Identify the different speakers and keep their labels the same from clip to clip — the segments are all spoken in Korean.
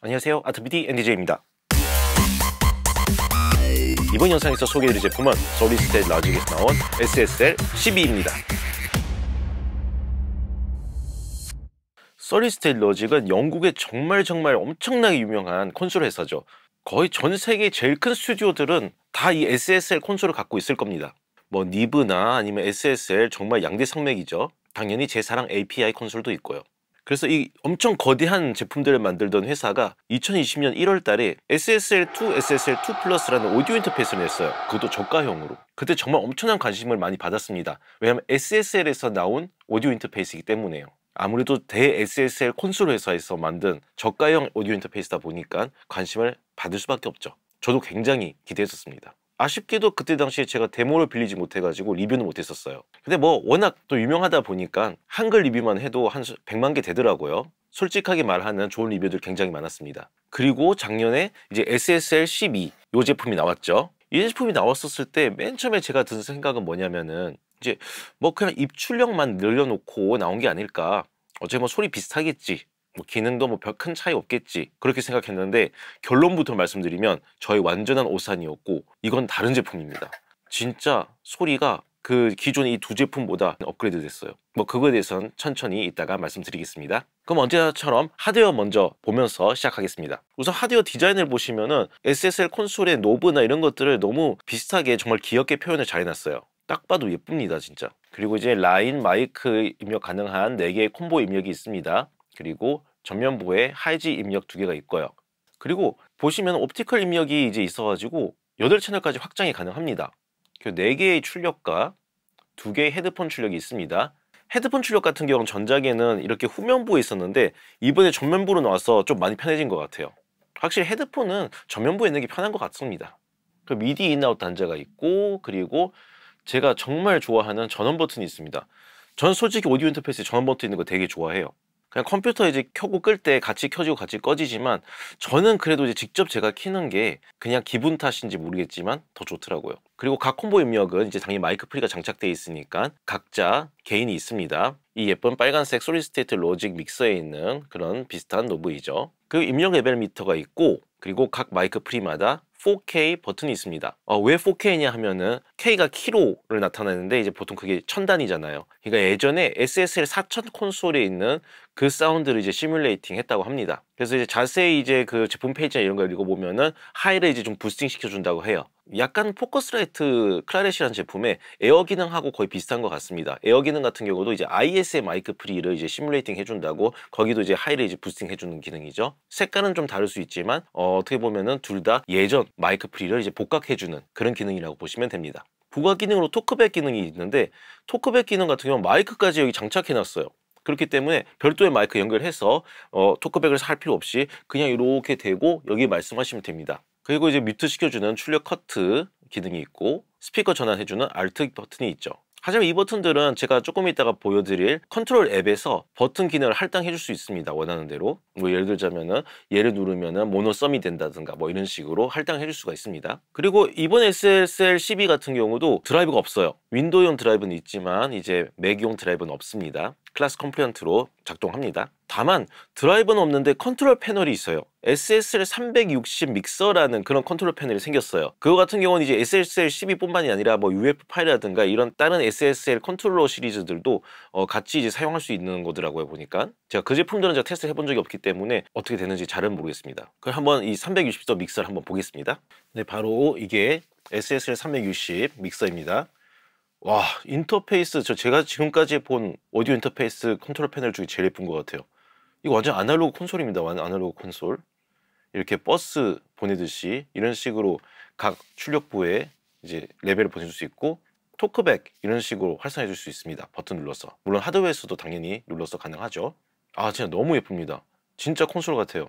Speaker 1: 안녕하세요 아트비디 NDJ입니다 이번 영상에서 소개해드릴 제품은 소리스텔 라직에서 나온 SSL 12입니다 서리스텔 러직은 영국의 정말 정말 엄청나게 유명한 콘솔 회사죠 거의 전 세계 제일 큰 스튜디오들은 다 이 SSL 콘솔을 갖고 있을 겁니다 뭐 니브나 아니면 SSL 정말 양대 성맥이죠 당연히 제 사랑 API 콘솔도 있고요 그래서 이 엄청 거대한 제품들을 만들던 회사가 2020년 1월 달에 SSL2, SSL2 플러스라는 오디오 인터페이스를 냈어요. 그것도 저가형으로. 그때 정말 엄청난 관심을 많이 받았습니다. 왜냐하면 SSL에서 나온 오디오 인터페이스이기 때문에요. 아무래도 대 SSL 콘솔 회사에서 만든 저가형 오디오 인터페이스다 보니까 관심을 받을 수밖에 없죠. 저도 굉장히 기대했었습니다. 아쉽게도 그때 당시에 제가 데모를 빌리지 못해가지고 리뷰는 못했었어요. 근데 뭐 워낙 또 유명하다 보니까 한글 리뷰만 해도 한 100만 개 되더라고요. 솔직하게 말하는 좋은 리뷰들 굉장히 많았습니다. 그리고 작년에 이제 SSL 12이 제품이 나왔죠. 이 제품이 나왔었을 때 맨 처음에 제가 든 생각은 뭐냐면은 이제 뭐 그냥 입출력만 늘려놓고 나온 게 아닐까 어제뭐 소리 비슷하겠지 뭐 기능도 뭐 별 큰 차이 없겠지 그렇게 생각했는데 결론부터 말씀드리면 저의 완전한 오산이었고 이건 다른 제품입니다. 진짜 소리가 그 기존 이 두 제품보다 업그레이드 됐어요. 뭐 그거에 대해서는 천천히 이따가 말씀드리겠습니다. 그럼 언제나처럼 하드웨어 먼저 보면서 시작하겠습니다. 우선 하드웨어 디자인을 보시면은 SSL 콘솔의 노브나 이런 것들을 너무 비슷하게 정말 귀엽게 표현을 잘 해놨어요. 딱 봐도 예쁩니다 진짜 그리고 이제 라인 마이크 입력 가능한 4개의 콤보 입력이 있습니다 그리고 전면부에 하이지 입력 두 개가 있고요. 그리고 보시면 옵티컬 입력이 이제 있어가지고 8채널까지 확장이 가능합니다. 4개의 출력과 2개의 헤드폰 출력이 있습니다. 헤드폰 출력 같은 경우는 전작에는 이렇게 후면부에 있었는데 이번에 전면부로 나와서 좀 많이 편해진 것 같아요. 확실히 헤드폰은 전면부에 있는 게 편한 것 같습니다. 그 미디 인아웃 단자가 있고 그리고 제가 정말 좋아하는 전원 버튼이 있습니다. 전 솔직히 오디오 인터페이스에 전원 버튼 있는 거 되게 좋아해요. 그냥 컴퓨터 이제 켜고 끌 때 같이 켜지고 같이 꺼지지만 저는 그래도 이제 직접 제가 키는 게 그냥 기분 탓인지 모르겠지만 더 좋더라고요. 그리고 각 콤보 입력은 이제 당연히 마이크 프리가 장착되어 있으니까 각자 개인이 있습니다. 이 예쁜 빨간색 솔리스테이트 로직 믹서에 있는 그런 비슷한 노브이죠. 그 입력 레벨 미터가 있고 그리고 각 마이크 프리마다 4K 버튼이 있습니다. 어, 왜 4K냐 하면은 K가 키로를 나타내는데 이제 보통 그게 1 0 0 0 단위잖아요. 그러니까 예전에 SSL 4000 콘솔에 있는 그 사운드를 이제 시뮬레이팅 했다고 합니다. 그래서 이제 자세히 이제 그 제품 페이지나 이런 걸 읽어보면은 하이를 이제 좀 부스팅 시켜준다고 해요. 약간 포커스라이트 클라렛이라는 제품에 에어 기능하고 거의 비슷한 것 같습니다. 에어 기능 같은 경우도 이제 IS의 마이크 프리를 이제 시뮬레이팅 해준다고 거기도 이제 하이를 이제 부스팅 해주는 기능이죠. 색깔은 좀 다를 수 있지만 어, 떻게 보면은 둘 다 예전 마이크 프리를 이제 복각해주는 그런 기능이라고 보시면 됩니다. 부가 기능으로 토크백 기능이 있는데 토크백 기능 같은 경우 는 마이크까지 여기 장착해놨어요. 그렇기 때문에 별도의 마이크 연결해서 어, 토크백을 할 필요 없이 그냥 이렇게 대고 여기 말씀하시면 됩니다. 그리고 이제 뮤트 시켜주는 출력 커트 기능이 있고 스피커 전환해주는 알트 버튼이 있죠. 하지만 이 버튼들은 제가 조금 이따가 보여드릴 컨트롤 앱에서 버튼 기능을 할당해줄 수 있습니다. 원하는 대로. 뭐 예를 들자면은 얘를 누르면은 모노 썸이 된다든가 뭐 이런 식으로 할당해줄 수가 있습니다. 그리고 이번 SSL 12 같은 경우도 드라이브가 없어요. 윈도우용 드라이브는 있지만 이제 맥용 드라이브는 없습니다. 클래스 컴플리언트로 작동합니다. 다만 드라이버는 없는데 컨트롤 패널이 있어요. SSL 360 믹서라는 그런 컨트롤 패널이 생겼어요. 그거 같은 경우는 이제 SSL 12뿐만이 아니라 뭐 UF 파일이라든가 이런 다른 SSL 컨트롤러 시리즈들도 어 같이 이제 사용할 수 있는 거더라고요 보니까 제가 그 제품들은 제가 테스트 해본 적이 없기 때문에 어떻게 되는지 잘은 모르겠습니다. 그럼 한번 이 360도 믹서를 한번 보겠습니다. 네, 바로 이게 SSL 360 믹서입니다. 와 인터페이스 저 제가 지금까지 본 오디오 인터페이스 컨트롤 패널 중에 제일 예쁜 것 같아요 이거 완전 아날로그 콘솔입니다 완전 아날로그 콘솔 이렇게 버스 보내듯이 이런 식으로 각 출력부에 이제 레벨을 보내줄 수 있고 토크백 이런 식으로 활성해 화줄수 있습니다 버튼 눌러서 물론 하드웨어에서도 당연히 눌러서 가능하죠 아 진짜 너무 예쁩니다 진짜 콘솔 같아요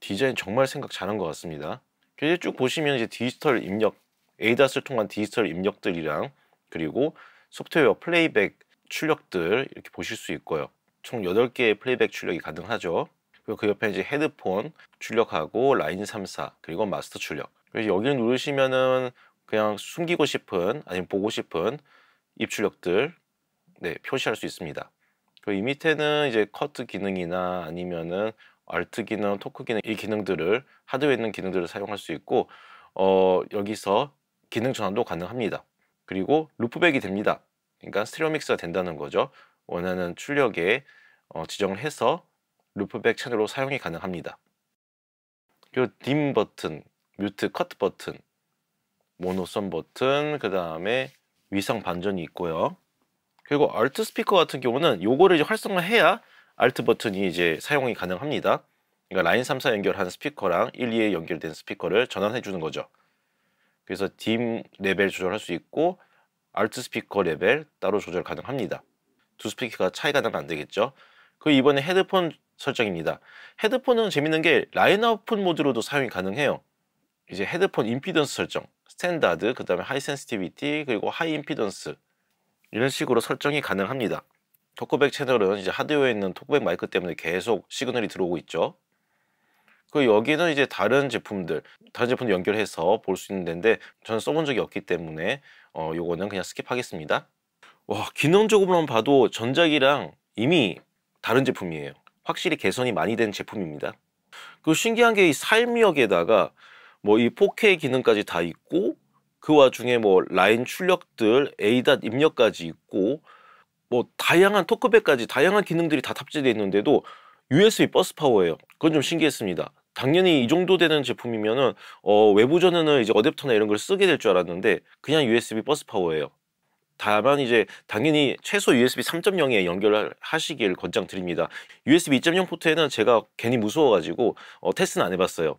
Speaker 1: 디자인 정말 생각 잘한 것 같습니다 이제 쭉 보시면 이제 디지털 입력 에이다스를 통한 디지털 입력들이랑 그리고 소프트웨어 플레이백 출력들 이렇게 보실 수 있고요. 총 8개의 플레이백 출력이 가능하죠. 그리고 그 옆에 이제 헤드폰 출력하고 라인 34 그리고 마스터 출력. 그래서 여기를 누르시면은 그냥 숨기고 싶은 아니면 보고 싶은 입출력들 네, 표시할 수 있습니다. 그리고 이 밑에는 이제 커트 기능이나 아니면은 알트 기능, 토크 기능 이 기능들을 하드웨어 있는 기능들을 사용할 수 있고 어, 여기서 기능 전환도 가능합니다. 그리고 루프백이 됩니다. 그러니까 스테레오 믹스가 된다는 거죠. 원하는 출력에 어, 지정을 해서 루프백 채널로 사용이 가능합니다. 그리고 딤 버튼, 뮤트 컷 버튼, 모노선 버튼, 그 다음에 위성 반전이 있고요. 그리고 알트 스피커 같은 경우는 요거를 이제 활성화해야 알트 버튼이 이제 사용이 가능합니다. 그러니까 라인 3, 4 연결한 스피커랑 1, 2에 연결된 스피커를 전환해 주는 거죠. 그래서 딤 레벨 조절할 수 있고 알트 스피커 레벨 따로 조절 가능합니다. 두 스피커가 차이가 나면 안 되겠죠. 그 이번에 헤드폰 설정입니다. 헤드폰은 재밌는 게 라인아웃폰 모드로도 사용이 가능해요. 이제 헤드폰 임피던스 설정, 스탠다드, 그 다음에 하이 센스티비티 그리고 하이 임피던스 이런 식으로 설정이 가능합니다. 토크백 채널은 이제 하드웨어에 있는 토크백 마이크 때문에 계속 시그널이 들어오고 있죠. 그리고 여기는 이제 다른 제품들 다른 제품 연결해서 볼 수 있는 데 저는 써본 적이 없기 때문에 어 요거는 그냥 스킵하겠습니다 와 기능적으로만 봐도 전작이랑 이미 다른 제품이에요 확실히 개선이 많이 된 제품입니다 그 신기한 게 이 삶역에다가 뭐 이 4K 기능까지 다 있고 그 와중에 뭐 라인 출력들, 에이다 입력까지 있고 뭐 다양한 토크백까지 다양한 기능들이 다 탑재되어 있는데도 USB 버스 파워예요. 그건 좀 신기했습니다. 당연히 이 정도 되는 제품이면은 어, 외부전에는 이제 어댑터나 이런 걸 쓰게 될 줄 알았는데 그냥 USB 버스 파워예요. 다만 이제 당연히 최소 USB 3.0에 연결하시길 을 권장드립니다. USB 2.0 포트에는 제가 괜히 무서워가지고 어, 테스트는 안 해봤어요.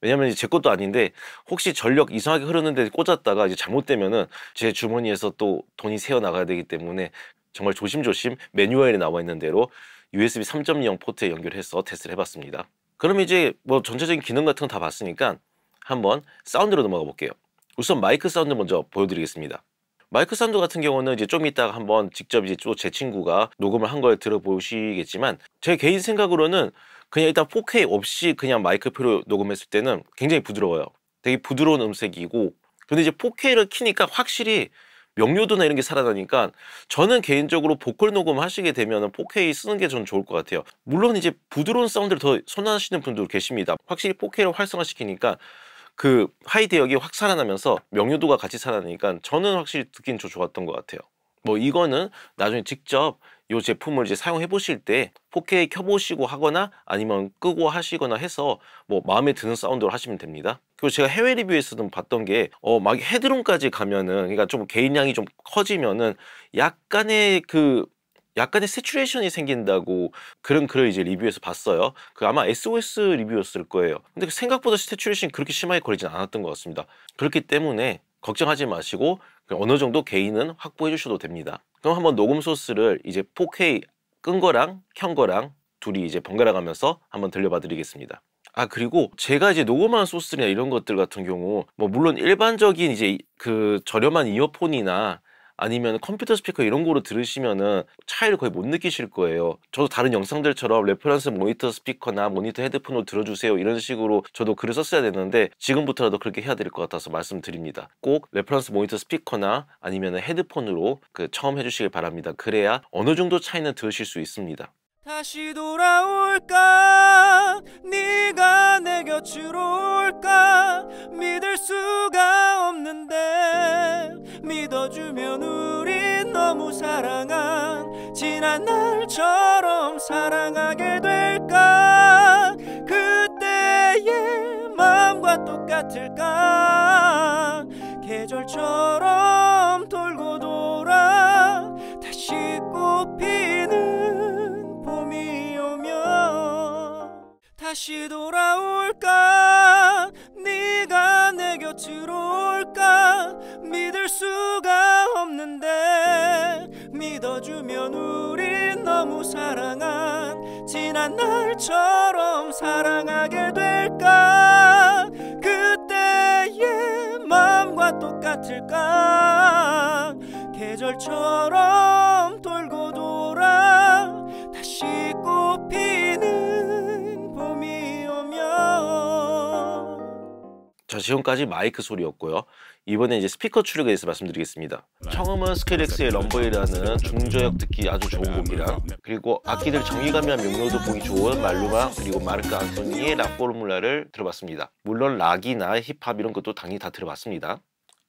Speaker 1: 왜냐면 제 것도 아닌데 혹시 전력 이상하게 흐르는데 꽂았다가 이제 잘못되면은 제 주머니에서 또 돈이 새어 나가야 되기 때문에 정말 조심조심 매뉴얼에 나와 있는 대로 USB 3.0 포트에 연결해서 테스트를 해봤습니다. 그럼 이제 뭐 전체적인 기능 같은 거 다 봤으니까 한번 사운드로 넘어가 볼게요. 우선 마이크 사운드 먼저 보여드리겠습니다. 마이크 사운드 같은 경우는 이제 좀 이따가 한번 직접 이제 또 제 친구가 녹음을 한 걸 들어보시겠지만 제 개인 생각으로는 그냥 일단 4K 없이 그냥 마이크표로 녹음했을 때는 굉장히 부드러워요. 되게 부드러운 음색이고 근데 이제 4K를 키니까 확실히 명료도나 이런 게 살아나니까 저는 개인적으로 보컬 녹음하시게 되면 4K 쓰는 게전 좋을 것 같아요. 물론 이제 부드러운 사운드를 더 선호하시는 분도 들 계십니다. 확실히 4K를 활성화시키니까 그 하이 대역이 확 살아나면서 명료도가 같이 살아나니까 저는 확실히 듣긴 더 좋았던 것 같아요. 뭐 이거는 나중에 직접 이 제품을 이제 사용해 보실 때 4K 켜보시고 하거나 아니면 끄고 하시거나 해서 뭐 마음에 드는 사운드로 하시면 됩니다 그리고 제가 해외 리뷰에서도 봤던 게 어 막 헤드룸까지 가면은 그러니까 좀 개인량이 좀 커지면은 약간의 그 약간의 세츄레이션이 생긴다고 그런 글을 이제 리뷰에서 봤어요 그 아마 SOS 리뷰였을 거예요 근데 그 생각보다 세츄레이션이 그렇게 심하게 걸리진 않았던 것 같습니다 그렇기 때문에 걱정하지 마시고 어느 정도 개인은 확보해 주셔도 됩니다 그럼 한번 녹음 소스를 이제 4K 끈 거랑 켠 거랑 둘이 이제 번갈아 가면서 한번 들려봐 드리겠습니다. 아 그리고 제가 이제 녹음한 소스나 이런 것들 같은 경우 뭐 물론 일반적인 이제 그 저렴한 이어폰이나 아니면 컴퓨터 스피커 이런 거로 들으시면은 차이를 거의 못 느끼실 거예요. 저도 다른 영상들처럼 레퍼런스 모니터 스피커나 모니터 헤드폰으로 들어주세요 이런 식으로 저도 글을 썼어야 되는데 지금부터라도 그렇게 해야 될 것 같아서 말씀드립니다. 꼭 레퍼런스 모니터 스피커나 아니면 헤드폰으로 그 처음 해주시길 바랍니다. 그래야 어느 정도 차이는 들으실 수 있습니다.
Speaker 2: 다시 돌아올까 네가 내 곁으로 올까 믿을 수가 없는데 믿어주면 우린 너무 사랑한 지난 날처럼 사랑하게 될까 다시 돌아올까 네가 내 곁으로 올까 믿을 수가 없는데 믿어주면 우리 너무 사랑한 지난 날처럼 사랑하게 될까 그때의 마음과 똑같을까 계절처럼
Speaker 1: 자 지금까지 마이크 소리였고요. 이번에 이제 스피커 출력에 대해서 말씀드리겠습니다. 처음은 스케렉스의 일 럼버이라는 중저역 듣기 아주 좋은 곡이랑 그리고 악기들 정의감이나 명료도 보기 좋은 말루마 그리고 마르크 안소니의 라포르물라를 들어봤습니다. 물론 락이나 힙합 이런 것도 당연히 다 들어봤습니다.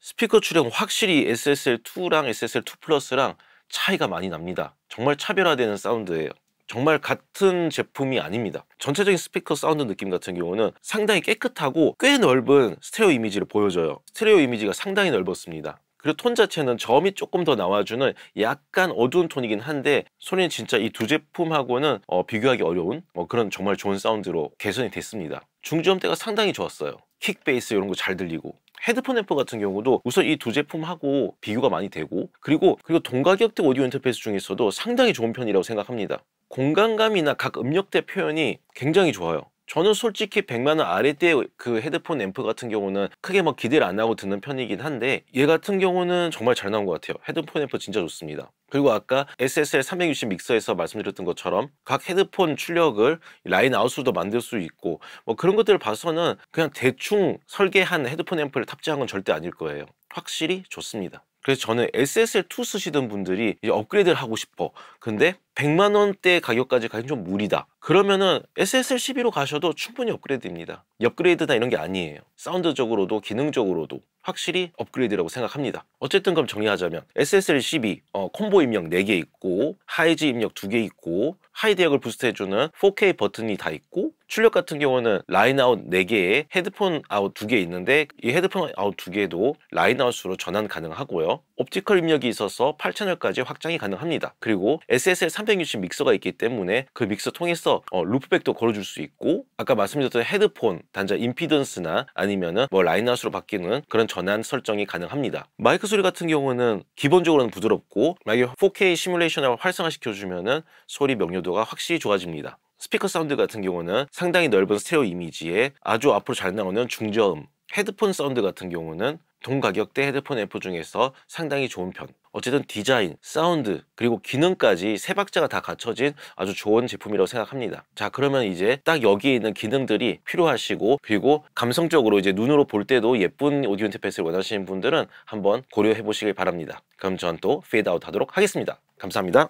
Speaker 1: 스피커 출력은 확실히 SSL2랑 SSL2 플러스랑 차이가 많이 납니다. 정말 차별화되는 사운드예요. 정말 같은 제품이 아닙니다. 전체적인 스피커 사운드 느낌 같은 경우는 상당히 깨끗하고 꽤 넓은 스테레오 이미지를 보여줘요. 스테레오 이미지가 상당히 넓었습니다. 그리고 톤 자체는 점이 조금 더 나와주는 약간 어두운 톤이긴 한데 소리는 진짜 이 두 제품하고는 어, 비교하기 어려운 어, 그런 정말 좋은 사운드로 개선이 됐습니다. 중저음대가 상당히 좋았어요. 킥 베이스 이런 거 잘 들리고 헤드폰 앰프 같은 경우도 우선 이 두 제품하고 비교가 많이 되고 그리고 그리고 동가격대 오디오 인터페이스 중에서도 상당히 좋은 편이라고 생각합니다. 공간감이나 각 음역대 표현이 굉장히 좋아요. 저는 솔직히 100만원 아래대의 그 헤드폰 앰프 같은 경우는 크게 막 뭐 기대를 안 하고 듣는 편이긴 한데 얘 같은 경우는 정말 잘 나온 것 같아요 헤드폰 앰프 진짜 좋습니다 그리고 아까 SSL 360 믹서에서 말씀드렸던 것처럼 각 헤드폰 출력을 라인 아웃으로도 만들 수 있고 뭐 그런 것들을 봐서는 그냥 대충 설계한 헤드폰 앰프를 탑재한 건 절대 아닐 거예요 확실히 좋습니다 그래서 저는 SSL2 쓰시던 분들이 업그레이드를 하고 싶어 근데 100만 원대 가격까지 가긴 좀 무리다. 그러면은 SSL12로 가셔도 충분히 업그레이드입니다. 업그레이드다 이런 게 아니에요. 사운드적으로도 기능적으로도 확실히 업그레이드라고 생각합니다. 어쨌든 그럼 정리하자면 SSL12 어, 콤보 입력 4개 있고 하이지 입력 2개 있고 하이 대역을 부스트해주는 4K 버튼이 다 있고 출력 같은 경우는 라인 아웃 4개에 헤드폰 아웃 2개 있는데 이 헤드폰 아웃 2개도 라인 아웃으로 전환 가능하고요. 옵티컬 입력이 있어서 8채널까지 확장이 가능합니다. 그리고 SSL 360 믹서가 있기 때문에 그 믹서 통해서 어, 루프백도 걸어줄 수 있고 아까 말씀드렸던 헤드폰 단자 임피던스나 아니면뭐 라인아웃으로 바뀌는 그런 전환 설정이 가능합니다. 마이크 소리 같은 경우는 기본적으로는 부드럽고 만약에 4K 시뮬레이션을 활성화시켜주면 소리 명료도가 확실히 좋아집니다. 스피커 사운드 같은 경우는 상당히 넓은 스테레오 이미지에 아주 앞으로 잘 나오는 중저음 헤드폰 사운드 같은 경우는 동가격대 헤드폰 앰프 중에서 상당히 좋은 편 어쨌든 디자인, 사운드, 그리고 기능까지 세 박자가 다 갖춰진 아주 좋은 제품이라고 생각합니다. 자, 그러면 이제 딱 여기에 있는 기능들이 필요하시고 그리고 감성적으로 이제 눈으로 볼 때도 예쁜 오디오 인터페이스를 원하시는 분들은 한번 고려해 보시길 바랍니다. 그럼 전또 페이드아웃 하도록 하겠습니다. 감사합니다.